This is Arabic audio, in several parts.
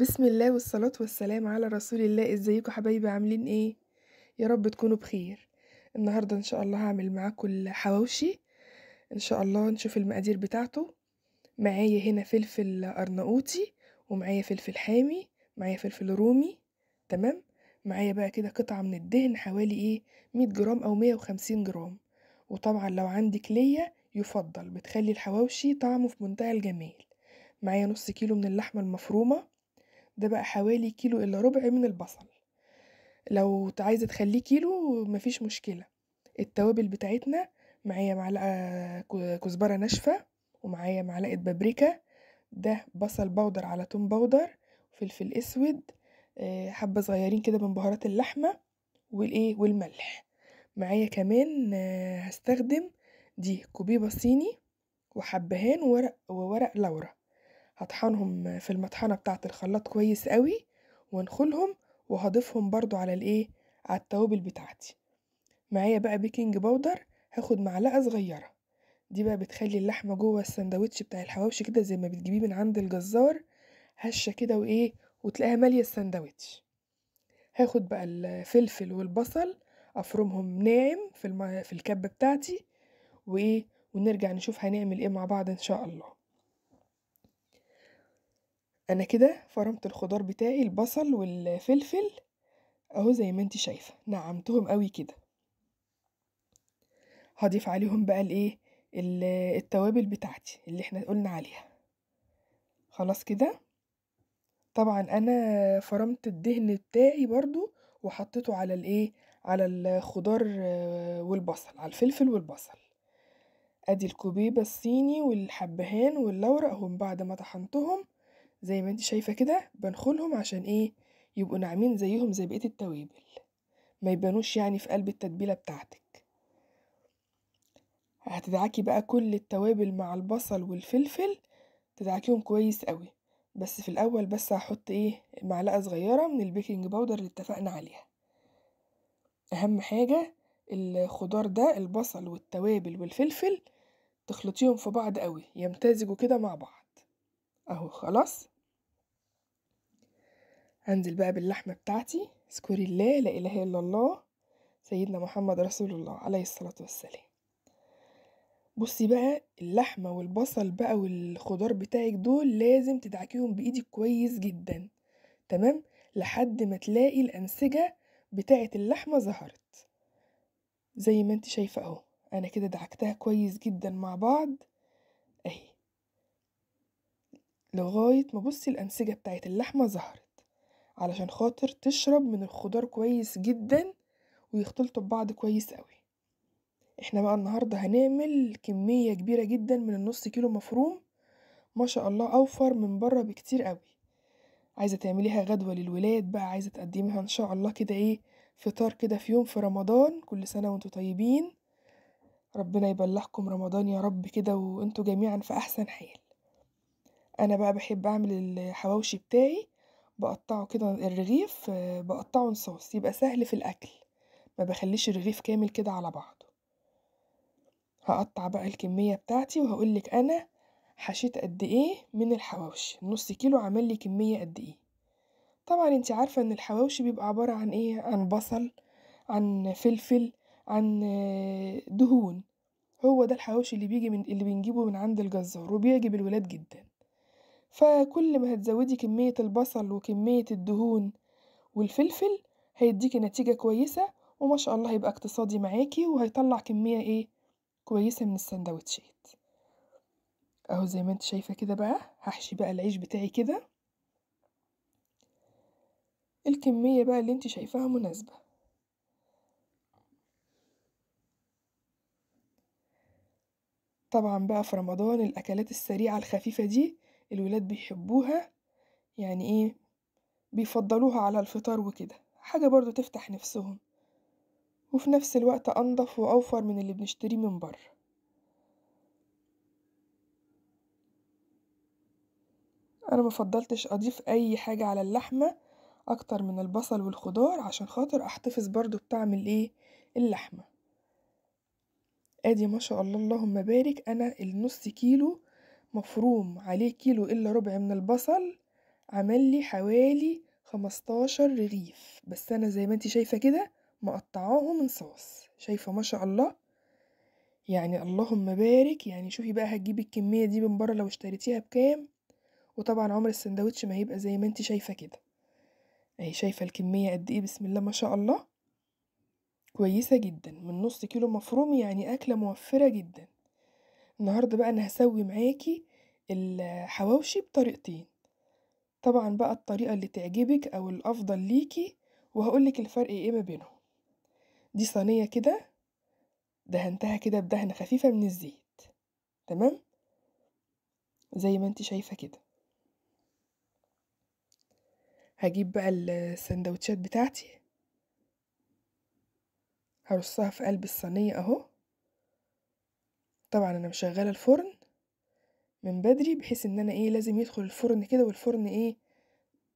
بسم الله والصلاة والسلام على رسول الله ازيكم حبايبي عاملين ايه يا رب تكونوا بخير النهاردة ان شاء الله هعمل معاكم الحواوشي ان شاء الله نشوف المقادير بتاعته معايا هنا فلفل ارناؤوطي ومعايا فلفل حامي معايا فلفل رومي تمام معايا بقى كده قطعة من الدهن حوالي ايه مية جرام او مية وخمسين جرام وطبعا لو عندك ليا يفضل بتخلي الحواوشي طعمه في منتهى الجمال معايا نص كيلو من اللحمة المفرومة ده بقى حوالي كيلو إلا ربع من البصل لو عايزة تخليه كيلو مفيش مشكلة التوابل بتاعتنا معايا معلقة كزبرة ناشفة ومعايا معلقة بابريكا ده بصل بودر على توم بودر فلفل اسود آه، حبة صغيرين كده من بهارات اللحمة والايه والملح معايا كمان آه، هستخدم دي كوبيبة صيني وحبهان وورق وورق لورا هطحنهم في المطحنة بتاعة الخلاط كويس قوي وانخلهم وهضيفهم برضو على الايه على التوابل بتاعتي معايا بقى بيكنج باودر هاخد معلقة صغيرة دي بقى بتخلي اللحمة جوه السندوتش بتاع الحواوشي كده زي ما بتجيبيه من عند الجزار هشة كده وايه وتلاقيها مالية السندوتش هاخد بقى الفلفل والبصل افرمهم ناعم في, الم... في الكبة بتاعتي وايه ونرجع نشوف هنعمل ايه مع بعض ان شاء الله انا كده فرمت الخضار بتاعي البصل والفلفل اهو زي ما انت شايفه نعمتهم قوي كده هضيف عليهم بقى الايه التوابل بتاعتي اللي احنا قلنا عليها خلاص كده طبعا انا فرمت الدهن بتاعي برضو وحطيته على الايه على الخضار والبصل على الفلفل والبصل ادي الكوبيبه الصيني والحبهان واللورق هم بعد ما طحنتهم زي ما انت شايفة كده بنخلهم عشان ايه يبقوا ناعمين زيهم زي بقية التوابل ما يبانوش يعني في قلب التتبيلة بتاعتك هتدعكي بقى كل التوابل مع البصل والفلفل تدعكيهم كويس قوي بس في الاول بس هحط ايه معلقة صغيرة من البيكنج باودر اللي اتفقنا عليها اهم حاجة الخضار ده البصل والتوابل والفلفل تخلطيهم في بعض قوي يمتزجوا كده مع بعض اهو خلاص هنزل بقى باللحمة بتاعتي اذكري الله لا اله الا الله سيدنا محمد رسول الله عليه الصلاة والسلام بصي بقى اللحمة والبصل بقى والخضار بتاعك دول لازم تدعكيهم بايدك كويس جدا تمام لحد ما تلاقي الانسجة بتاعة اللحمة ظهرت زي ما انت شايفة اهو انا كده دعكتها كويس جدا مع بعض لغاية ما بصي الأنسجة بتاعت اللحمة ظهرت علشان خاطر تشرب من الخضار كويس جدا ويختلطوا ببعض كويس قوي احنا بقى النهاردة هنعمل كمية كبيرة جدا من النص كيلو مفروم ما شاء الله أوفر من بره بكتير قوي عايزة تعمليها غدوة للولاد بقى عايزة تقدميها إن شاء الله كده إيه فطار كده في يوم في رمضان كل سنة وانتوا طيبين ربنا يبلحكم رمضان يا رب كده وانتوا جميعا في أحسن حال انا بقى بحب اعمل الحواوشي بتاعي بقطعه كده الرغيف بقطعه لصوص يبقى سهل في الاكل ما بخليش الرغيف كامل كده على بعضه هقطع بقى الكميه بتاعتي وهقولك انا حشيت قد ايه من الحواوشي نص كيلو عمل لي كميه قد ايه طبعا انت عارفه ان الحواوشي بيبقى عباره عن ايه عن بصل عن فلفل عن دهون هو ده الحواوشي اللي بيجي من اللي بنجيبه من عند الجزار وبيعجب الولاد جدا فكل ما هتزودي كمية البصل وكمية الدهون والفلفل هيديكي نتيجة كويسة وما شاء الله هيبقى اقتصادي معاكي وهيطلع كمية ايه كويسة من السندوتشات اهو زي ما انت شايفة كده بقى هحشي بقى العيش بتاعي كده الكمية بقى اللي انت شايفاها مناسبة طبعا بقى في رمضان الاكلات السريعة الخفيفة دي الولاد بيحبوها يعني ايه بيفضلوها على الفطار وكده حاجة برضو تفتح نفسهم وفي نفس الوقت أنضف وأوفر من اللي بنشتريه من بره أنا مفضلتش أضيف أي حاجة على اللحمة أكتر من البصل والخضار عشان خاطر أحتفظ برضو بطعم إيه اللحمة ادي ما شاء الله اللهم بارك انا النص كيلو مفروم عليه كيلو إلا ربع من البصل عمل لي حوالي خمستاشر رغيف بس أنا زي ما انتي شايفة كده مقطعاهم صوص شايفة ما شاء الله يعني اللهم بارك يعني شوفي بقى هتجيبي الكمية دي من بره لو اشتريتيها بكام وطبعا عمر السندوتش ما هيبقى زي ما انتي شايفة كده اهي شايفة الكمية قد ايه بسم الله ما شاء الله كويسة جدا من نص كيلو مفروم يعني أكلة موفرة جدا النهاردة بقى أنا هسوي معاكي الحواوشي بطريقتين طبعا بقى الطريقة اللي تعجبك أو الأفضل ليكي وهقولك الفرق ايه ما بينهم دي صينية كده دهنتها كده بدهنة خفيفة من الزيت تمام زي ما انت شايفة كده هجيب بقى السندوتشات بتاعتي هرصها في قلب الصينية اهو طبعا انا مشغله الفرن من بدري بحيث ان انا ايه لازم يدخل الفرن كده والفرن ايه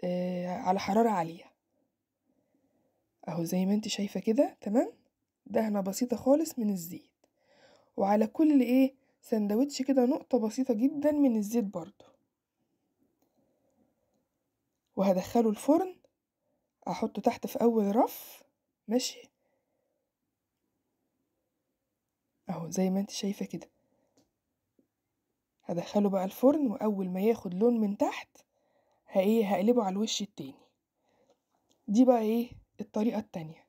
آه على حراره عاليه اهو زي ما انت شايفه كده تمام دهنه بسيطه خالص من الزيت وعلى كل ايه سندوتش كده نقطه بسيطه جدا من الزيت برضو وهدخله الفرن احطه تحت في اول رف ماشي اهو زي ما انت شايفة كده هدخله بقى الفرن واول ما ياخد لون من تحت هايه هقلبه على الوش التاني دي بقى ايه الطريقة التانية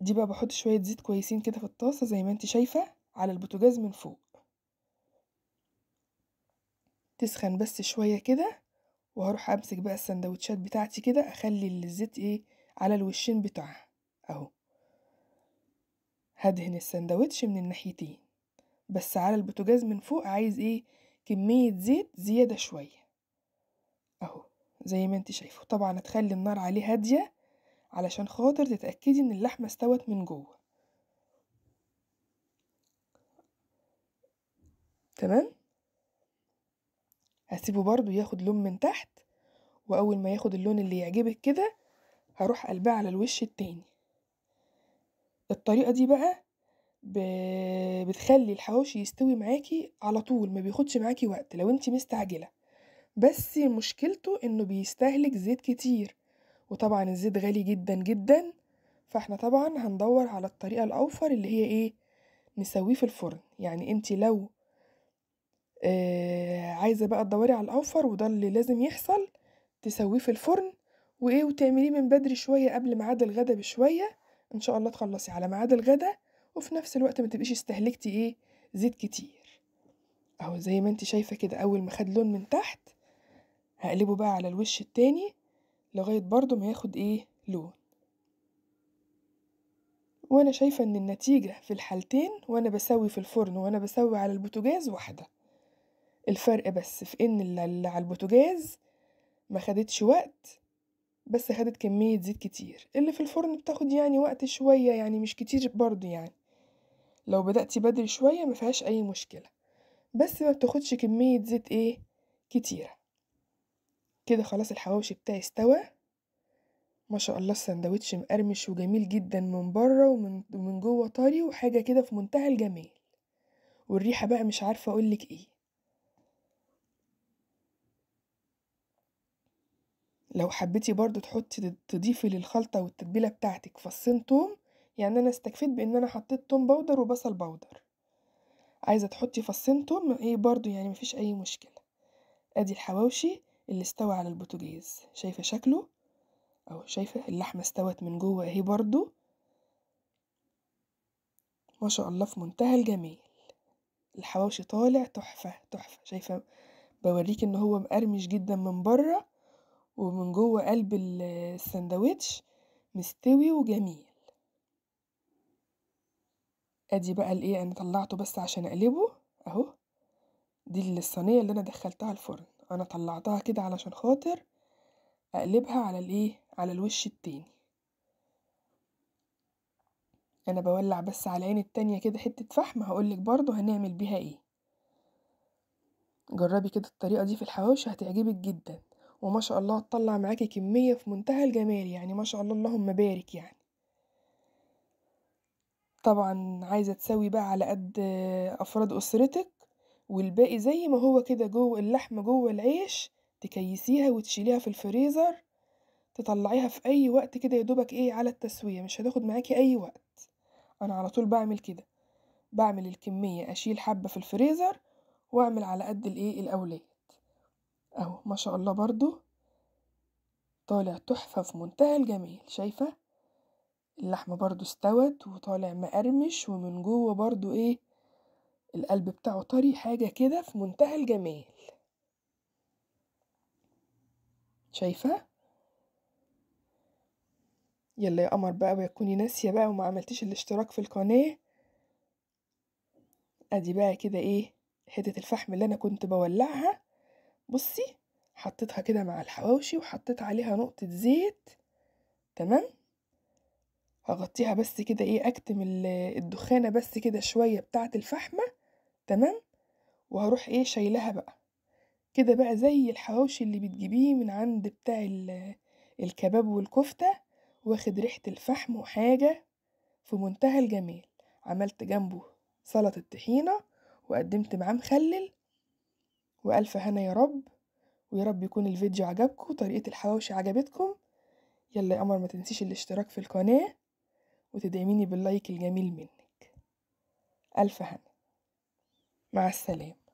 دي بقى بحط شوية زيت كويسين كده في الطاسة زي ما انت شايفة على البوتاجاز من فوق تسخن بس شوية كده وهروح امسك بقى السندوتشات بتاعتي كده اخلي الزيت ايه على الوشين بتاعها اهو هدهن السندوتش من الناحيتين بس على البوتاجاز من فوق عايز ايه كمية زيت زيادة شوية اهو زي ما انت شايفه طبعا هتخلي النار عليه هادية علشان خاطر تتأكدي ان اللحمة استوت من جوه تمام هسيبه برضو ياخد لون من تحت واول ما ياخد اللون اللي يعجبك كده هروح قلبه على الوش التاني الطريقة دي بقى ب... بتخلي الحواوشي يستوي معاكي على طول ما بياخدش معاكي وقت لو انت مستعجلة بس مشكلته انه بيستهلك زيت كتير وطبعا الزيت غالي جدا جدا فاحنا طبعا هندور على الطريقة الأوفر اللي هي ايه نسويه في الفرن يعني انت لو آه عايزة بقى تدوري على الأوفر وده اللي لازم يحصل تسويه في الفرن وايه وتعمليه من بدري شوية قبل ميعاد الغدا بشوية ان شاء الله تخلصي على ميعاد الغدا وفي نفس الوقت ما تبقيش استهلكتي ايه زيت كتير اهو زي ما انت شايفه كده اول ما خد لون من تحت هقلبه بقى على الوش التاني لغايه برضو ما ياخد ايه لون وانا شايفه ان النتيجه في الحالتين وانا بسوي في الفرن وانا بسوي على البوتاجاز واحده الفرق بس في ان اللي على البوتاجاز ما خدتش وقت بس خدت كمية زيت كتير اللي في الفرن بتاخد يعني وقت شوية يعني مش كتير برضو يعني لو بدأتي بدري شوية مفيهاش أي مشكلة بس ما بتاخدش كمية زيت ايه كتيرة كده خلاص الحواوشي بتاعي استوى ما شاء الله السندوتش مقرمش وجميل جدا من بره ومن, ومن جوه طري وحاجة كده في منتهى الجمال والريحة بقى مش عارفة اقولك ايه لو حبيتي برضو تحطي تضيفي للخلطة والتتبيلة بتاعتك فصين توم يعني أنا استكفيت بإن أنا حطيت توم بودر وبصل بودر عايزة تحطي فصين توم ايه برضو يعني مفيش أي مشكلة أدي الحواوشي اللي استوى على البوتجيز شايفة شكله أو شايفة اللحمة استوت من جوه اهي برضو ما شاء الله في منتهى الجمال الحواوشي طالع تحفة تحفة شايفة بوريك ان هو مقرمش جدا من بره ومن جوه قلب السندوتش مستوي وجميل ادي بقى الايه انا طلعته بس عشان اقلبه اهو دي الصينيه اللي انا دخلتها الفرن انا طلعتها كده علشان خاطر اقلبها على الايه على الوش التاني انا بولع بس على العين التانية كده حتة فحم هقولك برضو هنعمل بيها ايه جربي كده الطريقة دي في الحواوشي هتعجبك جدا وما شاء الله تطلع معاكي كمية في منتهى الجمال يعني ما شاء الله اللهم بارك يعني طبعا عايزة تسوي بقى على قد أفراد أسرتك والباقي زي ما هو كده جوه اللحمة جوه العيش تكيسيها وتشيليها في الفريزر تطلعيها في أي وقت كده يدوبك ايه على التسوية مش هتاخد معاكي أي وقت أنا على طول بعمل كده بعمل الكمية أشيل حبة في الفريزر وأعمل على قد الايه الأولية اهو ما شاء الله برضو طالع تحفة في منتهى الجمال شايفة اللحم برضو استوت وطالع مقرمش ومن جوه برضو ايه القلب بتاعه طري حاجة كده في منتهى الجمال شايفة يلا يا قمر بقى ويكوني ناسية بقى وما عملتيش الاشتراك في القناة ادي بقى كده ايه حتة الفحم اللي انا كنت بولعها بصي حطيتها كده مع الحواوشي وحطيت عليها نقطة زيت تمام هغطيها بس كده ايه اكتم الدخانة بس كده شوية بتاعة الفحمة تمام وهروح ايه شايلها بقى كده بقى زي الحواوشي اللي بتجيبيه من عند بتاع الكباب والكفتة واخد ريحة الفحم وحاجة في منتهى الجمال عملت جنبه سلطة طحينة وقدمت معاه مخلل وألف هنا يا رب ويا رب يكون الفيديو عجبكم طريقة الحواوشي عجبتكم يلا يا قمر ما تنسيش الاشتراك في القناة وتدعميني باللايك الجميل منك ألف هنا مع السلامة